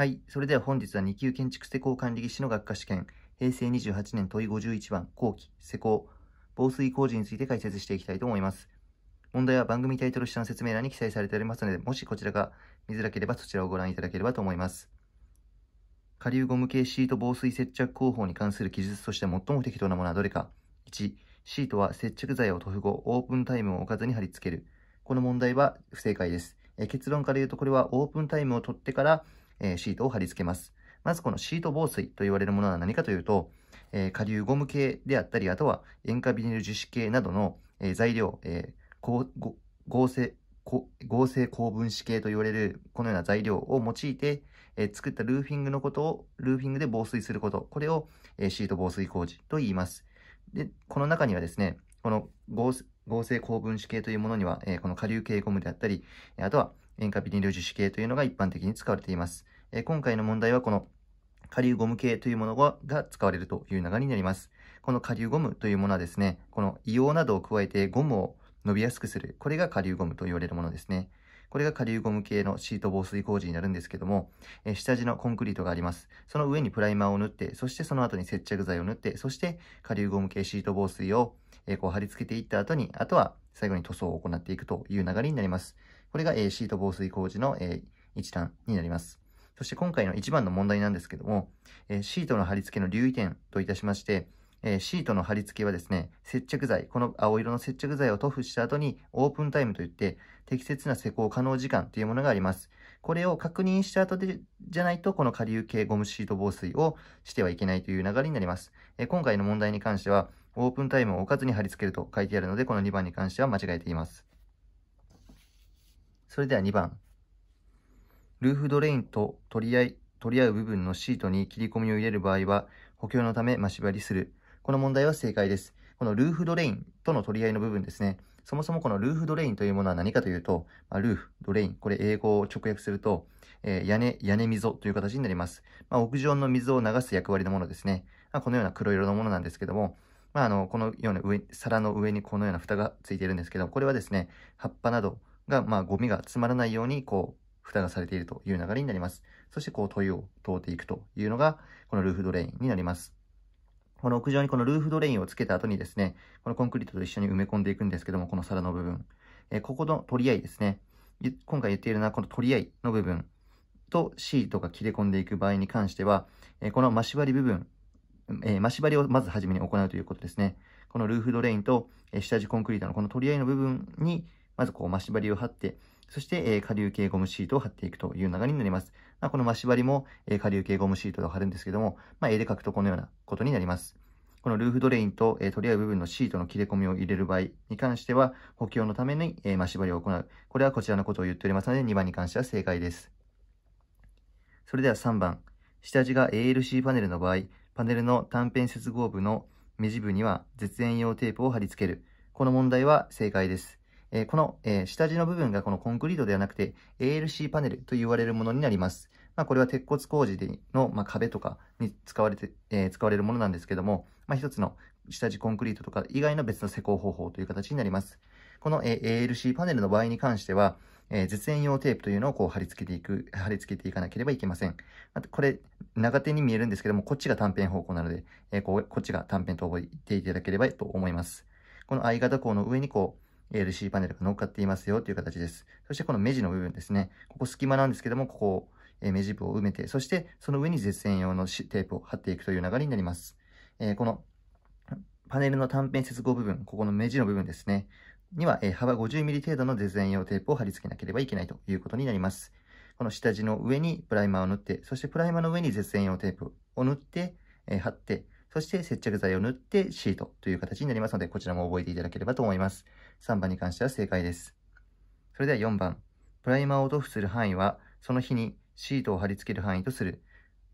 はい。それでは本日は2級建築施工管理技師の学科試験、平成28年問い51番後期施工、防水工事について解説していきたいと思います。問題は番組タイトル下の説明欄に記載されておりますので、もしこちらが見づらければそちらをご覧いただければと思います。下流ゴム系シート防水接着工法に関する記述として最も適当なものはどれか。1、シートは接着剤を塗布後、オープンタイムを置かずに貼り付ける。この問題は不正解です。え結論から言うと、これはオープンタイムを取ってから、えシートを貼り付けます。まずこのシート防水と言われるものは何かというと、え下流ゴム系であったり、あとは塩化ビニル樹脂系などの、え材料、え合成、合成高分子系と言われるこのような材料を用いて、え作ったルーフィングのことを、ルーフィングで防水すること、これを、えシート防水工事と言います。で、この中にはですね、この合成高分子系というものには、えこの下流系ゴムであったり、あとは塩化ビニル樹脂系というのが一般的に使われています。え今回の問題はこの下流ゴム系というものが使われるという流れになります。この下流ゴムというものはですね、この硫黄などを加えてゴムを伸びやすくする。これが下流ゴムと言われるものですね。これが下流ゴム系のシート防水工事になるんですけども、え下地のコンクリートがあります。その上にプライマーを塗って、そしてその後に接着剤を塗って、そして下流ゴム系シート防水を、えこう貼り付けていった後に、あとは最後に塗装を行っていくという流れになります。これが、えシート防水工事の、え一覧になります。そして今回の一番の問題なんですけども、えシートの貼り付けの留意点といたしまして、えシートの貼り付けはですね、接着剤、この青色の接着剤を塗布した後にオープンタイムといって、適切な施工可能時間というものがあります。これを確認した後で、じゃないと、この下流系ゴムシート防水をしてはいけないという流れになります。え今回の問題に関しては、オープンタイムを置かずに貼り付けると書いてあるので、この2番に関しては間違えています。それでは2番。ルーフドレインと取り合い、取り合う部分のシートに切り込みを入れる場合は、補強のため増し張りする。この問題は正解です。このルーフドレインとの取り合いの部分ですね。そもそもこのルーフドレインというものは何かというと、まあ、ルーフ、ドレイン、これ英語を直訳すると、えー、屋根、屋根溝という形になります。まあ、屋上の水を流す役割のものですね。まあ、このような黒色のものなんですけども、まあ、あの、このような上、皿の上にこのような蓋がついているんですけど、これはですね、葉っぱなどが、まあ、ゴミが詰まらないように、こう、担がされているという流れになります。そしてこう問いを通っていくというのが、このルーフドレインになります。この屋上にこのルーフドレインをつけた後にですね、このコンクリートと一緒に埋め込んでいくんですけども、この皿の部分。えここの取り合いですね。今回言っているのはこの取り合いの部分とシートが切れ込んでいく場合に関しては、えこの増し張り部分、えー、増し張りをまず初めに行うということですね。このルーフドレインと、え下地コンクリートのこの取り合いの部分に、まずこう増し針を貼って、そして、え下流系ゴムシートを貼っていくという流れになります。まあ、この増し針も、え下流系ゴムシートで貼るんですけども、まあ、絵で描くとこのようなことになります。このルーフドレインと、え取り合う部分のシートの切れ込みを入れる場合に関しては、補強のために、え増し針を行う。これはこちらのことを言っておりますので、2番に関しては正解です。それでは3番。下地が ALC パネルの場合、パネルの短辺接合部の目地部には絶縁用テープを貼り付ける。この問題は正解です。えこの、え下地の部分がこのコンクリートではなくて ALC パネルと言われるものになります。まあ、これは鉄骨工事での、ま壁とかに使われて、え使われるものなんですけども、まあ、一つの下地コンクリートとか以外の別の施工方法という形になります。この、え ALC パネルの場合に関しては、え絶縁用テープというのをこう貼り付けていく、貼り付けていかなければいけません。あとこれ、長手に見えるんですけども、こっちが短編方向なので、えこうこっちが短編と覚えていただければと思います。この I 型項の上にこう、LC パネルが乗っかっていますよという形です。そしてこの目地の部分ですね。ここ隙間なんですけども、ここを目地部を埋めて、そしてその上に絶縁用のテープを貼っていくという流れになります。えー、このパネルの短辺接合部分、ここの目地の部分ですね。には、え幅 50mm 程度の絶縁用テープを貼り付けなければいけないということになります。この下地の上にプライマーを塗って、そしてプライマーの上に絶縁用テープを塗って、え貼って、そして接着剤を塗ってシートという形になりますので、こちらも覚えていただければと思います。3番に関しては正解です。それでは4番。プライマーを塗布する範囲は、その日にシートを貼り付ける範囲とする。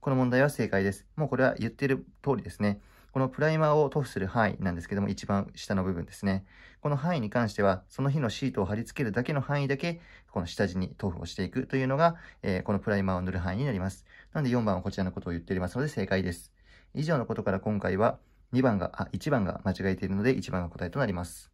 この問題は正解です。もうこれは言ってる通りですね。このプライマーを塗布する範囲なんですけども、一番下の部分ですね。この範囲に関しては、その日のシートを貼り付けるだけの範囲だけ、この下地に塗布をしていくというのが、えー、このプライマーを塗る範囲になります。なので4番はこちらのことを言っておりますので正解です。以上のことから今回は2番が、あ、1番が間違えているので1番が答えとなります。